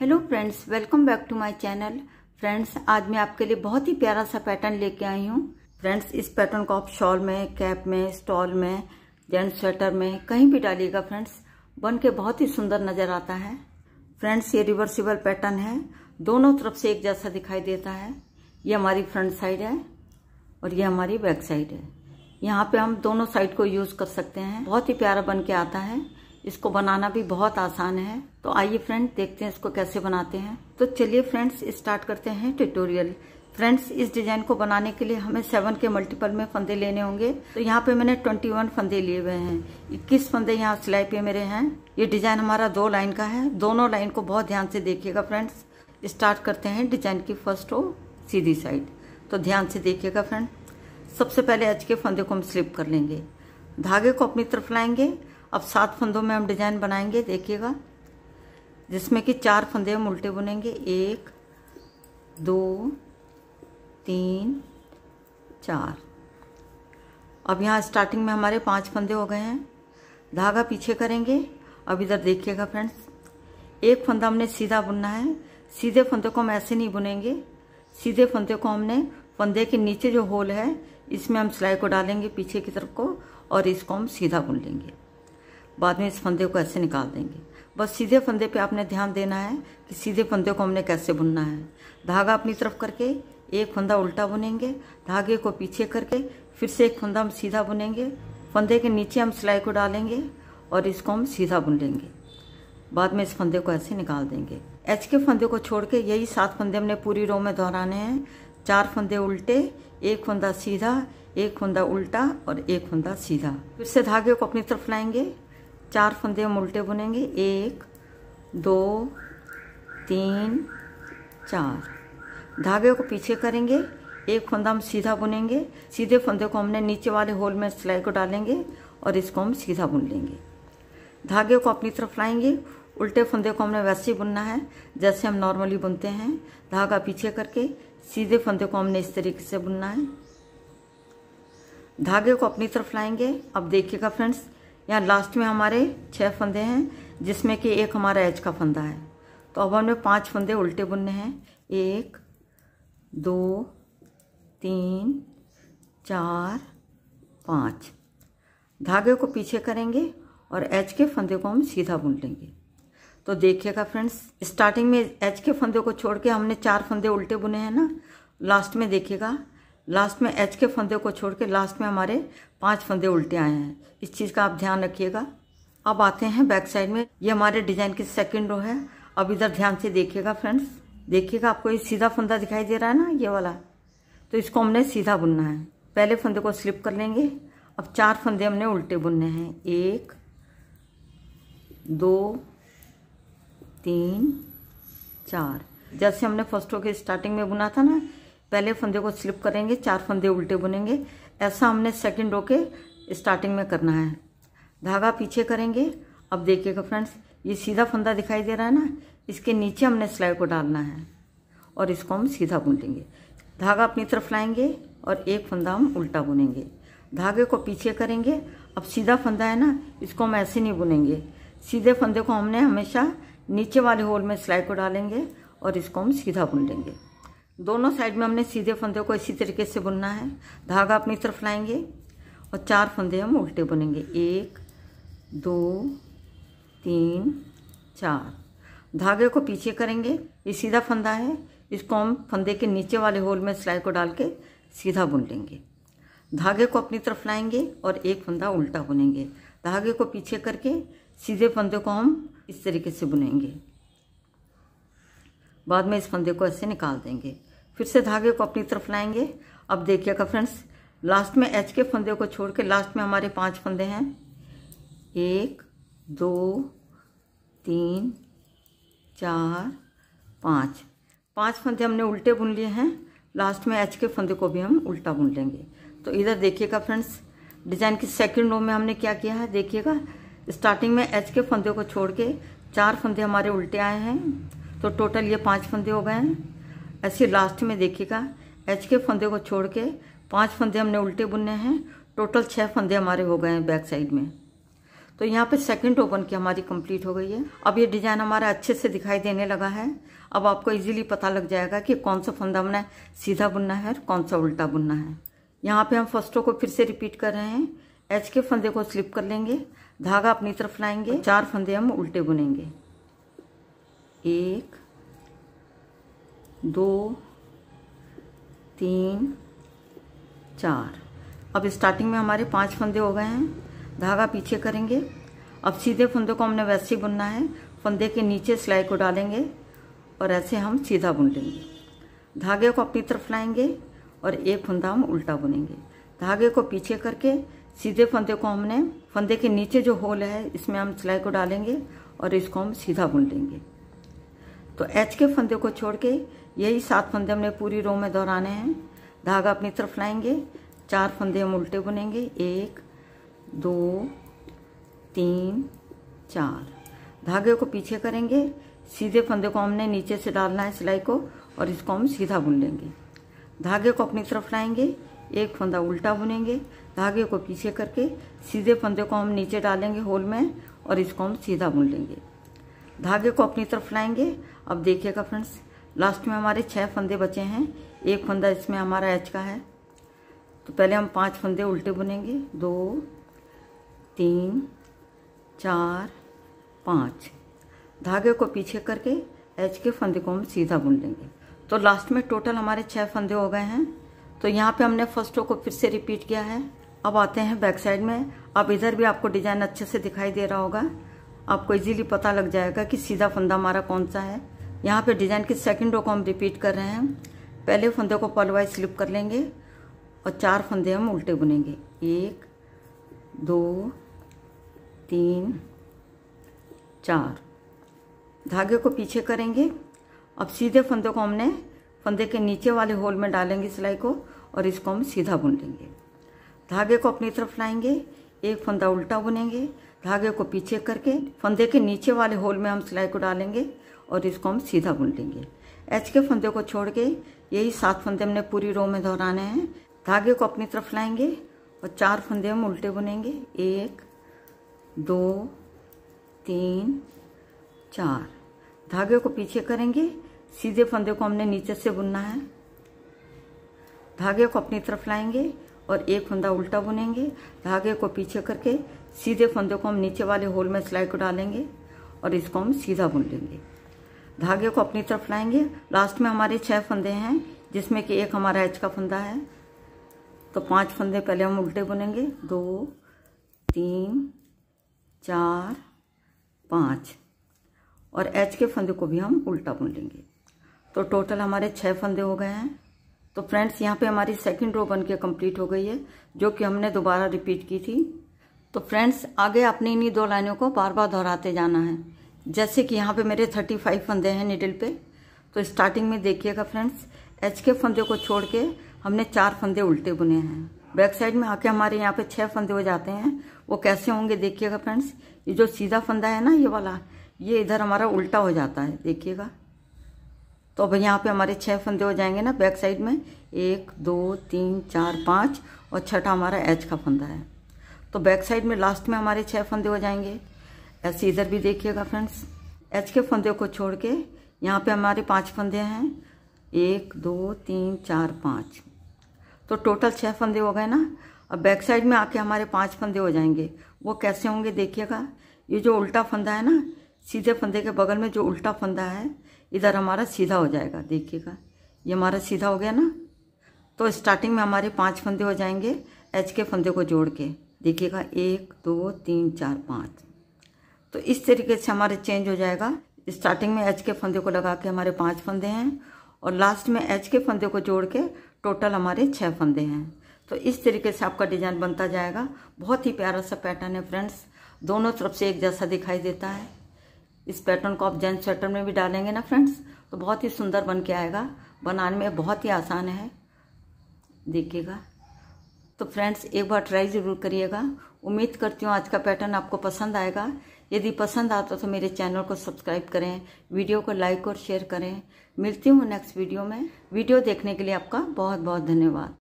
hello friends welcome back to my channel friends आज मैं आपके लिए बहुत ही प्यारा सा पैटर्न लेके आई हूँ फ्रेंड्स इस पैटर्न को आप शॉल में कैप में स्टॉल में जेंट स्वेटर में कहीं भी डालिएगा फ्रेंड्स बन के बहुत ही सुंदर नज़र आता है फ्रेंड्स ये रिवर्सिबल पैटर्न है दोनों तरफ से एक जैसा दिखाई देता है ये हमारी फ्रंट साइड है और ये हमारी बैक साइड है यहाँ पे हम दोनों साइड को यूज़ कर सकते हैं बहुत ही प्यारा बन के आता है इसको बनाना भी बहुत आसान है तो आइए फ्रेंड देखते हैं इसको कैसे बनाते हैं तो चलिए फ्रेंड्स स्टार्ट करते हैं ट्यूटोरियल फ्रेंड्स इस डिजाइन को बनाने के लिए हमें सेवन के मल्टीपल में फंदे लेने होंगे तो यहाँ पे मैंने ट्वेंटी वन फंदे लिए हुए हैं इक्कीस फंदे यहाँ सिलाई पे मेरे हैं ये डिजाइन हमारा दो लाइन का है दोनों लाइन को बहुत ध्यान से देखिएगा फ्रेंड्स स्टार्ट करते हैं डिजाइन की फर्स्ट रो सीधी साइड तो ध्यान से देखिएगा फ्रेंड सबसे पहले आज के फंदे को हम स्लिप कर लेंगे धागे को अपनी तरफ लाएंगे अब सात फंदों में हम डिजाइन बनाएंगे देखिएगा जिसमें कि चार फंदे हम उल्टे बुनेंगे एक दो तीन चार अब यहाँ स्टार्टिंग में हमारे पांच फंदे हो गए हैं धागा पीछे करेंगे अब इधर देखिएगा फ्रेंड्स एक फंदा हमने सीधा बुनना है सीधे फंदे को हम ऐसे नहीं बुनेंगे सीधे फंदे को हमने फंदे के नीचे जो होल है इसमें हम सिलाई को डालेंगे पीछे की तरफ को और इसको हम सीधा बुन लेंगे बाद में इस फंदे को ऐसे निकाल देंगे बस सीधे फंदे पे आपने ध्यान देना है कि सीधे फंदे को हमने कैसे बुनना है धागा अपनी तरफ करके एक फंदा उल्टा बुनेंगे धागे को पीछे करके फिर से एक फंदा हम सीधा बुनेंगे फंदे के नीचे हम सिलाई को डालेंगे और इसको हम सीधा बुन लेंगे बाद में इस फंदे को ऐसे निकाल देंगे एच के फंदे को छोड़ के यही सात फंदे हमने पूरी रो में दोहराने हैं चार फंदे उल्टे एक फंदा सीधा एक फंदा उल्टा और एक फंदा सीधा फिर से धागे को अपनी तरफ लाएंगे चार फंदे हम उल्टे बुनेंगे एक दो तीन चार धागे को पीछे करेंगे एक फंदा हम सीधा बुनेंगे सीधे फंदे को हमने नीचे वाले होल में सिलाई को डालेंगे और इसको हम सीधा बुन लेंगे धागे को अपनी तरफ लाएंगे उल्टे फंदे को हमने वैसे ही बुनना है जैसे हम नॉर्मली बुनते हैं धागा पीछे करके सीधे फंदे को हमने इस तरीके से बुनना है धागे को अपनी तरफ लाएंगे अब देखिएगा फ्रेंड्स यहाँ लास्ट में हमारे छः फंदे हैं जिसमें कि एक हमारा एज का फंदा है तो अब हमने पांच फंदे उल्टे बुनने हैं एक दो तीन चार पाँच धागे को पीछे करेंगे और एच के फंदे को हम सीधा बुन लेंगे तो देखिएगा फ्रेंड्स स्टार्टिंग में एच के फंदे को छोड़ के हमने चार फंदे उल्टे बुने हैं ना लास्ट में देखिएगा लास्ट में एच के फंदे को छोड़ के लास्ट में हमारे पांच फंदे उल्टे आए हैं इस चीज़ का आप ध्यान रखिएगा अब आते हैं बैक साइड में ये हमारे डिजाइन की सेकंड रो है अब इधर ध्यान से देखिएगा फ्रेंड्स देखिएगा आपको ये सीधा फंदा दिखाई दे रहा है ना ये वाला तो इसको हमने सीधा बुनना है पहले फंदे को स्लिप कर लेंगे अब चार फंदे हमने उल्टे बुनने हैं एक दो तीन चार जैसे हमने फर्स्ट रो के स्टार्टिंग में बुना था ना पहले फंदे को स्लिप करेंगे चार फंदे उल्टे बुनेंगे ऐसा हमने सेकंड रो के स्टार्टिंग में करना है धागा पीछे करेंगे अब देखिएगा फ्रेंड्स ये सीधा फंदा दिखाई दे रहा है ना इसके नीचे हमने सिलाई को डालना है और इसको हम सीधा बुन लेंगे धागा अपनी तरफ लाएंगे और एक फंदा हम उल्टा बुनेंगे धागे को पीछे करेंगे अब सीधा फंदा है ना इसको हम ऐसे नहीं बुनेंगे सीधे फंदे को हमने हमेशा नीचे वाले होल में सिलाई को डालेंगे और इसको हम सीधा बुन लेंगे दोनों साइड में हमने सीधे फंदे को इसी तरीके से बुनना है धागा अपनी तरफ लाएंगे और चार फंदे हम उल्टे बुनेंगे एक दो तीन चार धागे को पीछे करेंगे ये सीधा फंदा है इसको हम फंदे के नीचे वाले होल में सिलाई को डाल के सीधा बुन लेंगे धागे को अपनी तरफ लाएंगे और एक फंदा उल्टा बुनेंगे धागे को पीछे करके सीधे फंदे को हम इस तरीके से बुनेंगे बाद में इस फंदे को ऐसे निकाल देंगे फिर से धागे को अपनी तरफ लाएंगे अब देखिएगा फ्रेंड्स लास्ट में एच के फंदे को छोड़ के लास्ट में हमारे पांच फंदे हैं एक दो तीन चार पाँच पांच फंदे हमने उल्टे बुन लिए हैं लास्ट में एच के फंदे को भी हम उल्टा बुन लेंगे तो इधर देखिएगा फ्रेंड्स डिजाइन की सेकंड रो में हमने क्या किया है देखिएगा स्टार्टिंग में एच के फंदे को छोड़ के चार फंदे हमारे उल्टे आए हैं तो टोटल ये पांच फंदे हो गए हैं ऐसे लास्ट में देखिएगा एच के फंदे को छोड़ के पाँच फंदे हमने उल्टे बुनने हैं टोटल छः फंदे हमारे हो गए हैं बैक साइड में तो यहाँ पे सेकंड ओपन की हमारी कंप्लीट हो गई है अब ये डिजाइन हमारा अच्छे से दिखाई देने लगा है अब आपको इजीली पता लग जाएगा कि कौन सा फंदा हमने सीधा बुनना है और कौन सा उल्टा बुनना है यहाँ पे हम फर्स्टों को फिर से रिपीट कर रहे हैं एच के फंदे को स्लिप कर लेंगे धागा अपनी तरफ लाएंगे चार फंदे हम उल्टे बुनेंगे एक दो तीन चार अब स्टार्टिंग में हमारे पांच फंदे हो गए हैं धागा पीछे करेंगे अब सीधे फंदे को हमने वैसे ही बुनना है फंदे के नीचे सिलाई को डालेंगे और ऐसे हम सीधा बुन लेंगे धागे को अपनी तरफ लाएंगे और एक फंदा हम उल्टा बुनेंगे धागे को पीछे करके सीधे फंदे को हमने फंदे के नीचे जो होल है इसमें हम सिलाई को डालेंगे और इसको हम सीधा बुन लेंगे तो एच के फंदे को छोड़ के यही सात फंदे हमने पूरी रो में दोहराने हैं धागा अपनी तरफ लाएंगे चार फंदे हम उल्टे बुनेंगे एक दो तीन चार धागे को पीछे करेंगे सीधे फंदे को हमने नीचे से डालना है सिलाई को और इसको हम सीधा बुन लेंगे धागे को अपनी तरफ लाएंगे एक फंदा उल्टा बुनेंगे धागे को पीछे करके सीधे फंदे को हम नीचे डालेंगे होल में और इसको हम सीधा बुन लेंगे धागे को अपनी तरफ लाएंगे अब देखिएगा फ्रेंड्स लास्ट में हमारे छः फंदे बचे हैं एक फंदा इसमें हमारा एच का है तो पहले हम पांच फंदे उल्टे बुनेंगे दो तीन चार पाँच धागे को पीछे करके एच के फंदे को हम सीधा बुन लेंगे तो लास्ट में टोटल हमारे छः फंदे हो गए हैं तो यहाँ पे हमने फर्स्ट रो को फिर से रिपीट किया है अब आते हैं बैक साइड में अब इधर भी आपको डिजाइन अच्छे से दिखाई दे रहा होगा आपको इजीली पता लग जाएगा कि सीधा फंदा हमारा कौन सा है यहाँ पे डिज़ाइन की सेकंड रो को हम रिपीट कर रहे हैं पहले फंदे को पलवाइज स्लिप कर लेंगे और चार फंदे हम उल्टे बुनेंगे एक दो तीन चार धागे को पीछे करेंगे अब सीधे फंदे को हमने फंदे के नीचे वाले होल में डालेंगे सिलाई को और इसको हम सीधा बुन लेंगे धागे को अपनी तरफ लाएंगे एक फंदा उल्टा बुनेंगे धागे को पीछे करके फंदे के नीचे वाले होल में हम सिलाई को डालेंगे और इसको हम सीधा बुन लेंगे एच के फंदे को छोड़ के यही सात फंदे हमने पूरी रो में दोहराने हैं धागे को अपनी तरफ लाएंगे और चार फंदे हम उल्टे बुनेंगे एक दो तीन चार धागे को पीछे करेंगे सीधे फंदे को हमने नीचे से बुनना है धागे को अपनी तरफ लाएंगे और एक फंदा उल्टा बुनेंगे धागे को पीछे करके सीधे फंदे को हम नीचे वाले होल में सिलाई को डालेंगे और इसको हम सीधा बुन लेंगे धागे को अपनी तरफ लाएंगे लास्ट में हमारे छह फंदे हैं जिसमें कि एक हमारा एच का फंदा है तो पांच फंदे पहले हम उल्टे बुनेंगे दो तीन चार पाँच और एच के फंदे को भी हम उल्टा बुन लेंगे तो टोटल हमारे छः फंदे हो गए हैं तो फ्रेंड्स यहाँ पे हमारी सेकंड रो बन के कम्प्लीट हो गई है जो कि हमने दोबारा रिपीट की थी तो फ्रेंड्स आगे अपनी इन्हीं दो लाइनों को बार बार दोहराते जाना है जैसे कि यहाँ पे मेरे 35 फंदे हैं निडल पे तो स्टार्टिंग में देखिएगा फ्रेंड्स एच के फंदे को छोड़ के हमने चार फंदे उल्टे बुने हैं बैक साइड में आके हमारे यहाँ पे छह फंदे हो जाते हैं वो कैसे होंगे देखिएगा फ्रेंड्स ये जो सीधा फंदा है ना ये वाला ये इधर हमारा उल्टा हो जाता है देखिएगा तो अब यहाँ पे हमारे छह फंदे हो जाएंगे ना बैक साइड में एक दो तीन चार पाँच और छठा हमारा एच का फंदा है तो बैक साइड में लास्ट में हमारे छह फंदे हो जाएंगे ऐसे इधर भी देखिएगा फ्रेंड्स एच के फंदे को छोड़ के यहाँ पे हमारे पांच फंदे हैं एक दो तीन चार पाँच तो टोटल छः फंदे हो गए ना अब बैक साइड में आके हमारे पांच फंदे हो जाएंगे वो कैसे होंगे देखिएगा ये जो उल्टा फंदा है ना सीधे फंदे के बगल में जो उल्टा फंदा है इधर हमारा सीधा हो जाएगा देखिएगा ये हमारा सीधा हो गया ना तो स्टार्टिंग में हमारे पांच फंदे हो जाएंगे एच के फंदे को जोड़ के देखिएगा एक दो तीन चार पाँच तो इस तरीके से हमारे चेंज हो जाएगा स्टार्टिंग में एच के फंदे को लगा के हमारे पाँच फंदे हैं और लास्ट में एच के फंदे को जोड़ के टोटल हमारे छः फंदे हैं तो इस तरीके से आपका डिजाइन बनता जाएगा बहुत ही प्यारा सा पैटर्न है फ्रेंड्स दोनों तरफ से एक जैसा दिखाई देता है इस पैटर्न को आप जेंट्स स्वेटर में भी डालेंगे ना फ्रेंड्स तो बहुत ही सुंदर बन के आएगा बनाने में बहुत ही आसान है देखिएगा तो फ्रेंड्स एक बार ट्राई ज़रूर करिएगा उम्मीद करती हूँ आज का पैटर्न आपको पसंद आएगा यदि पसंद आता तो मेरे चैनल को सब्सक्राइब करें वीडियो को लाइक और शेयर करें मिलती हूँ नेक्स्ट वीडियो में वीडियो देखने के लिए आपका बहुत बहुत धन्यवाद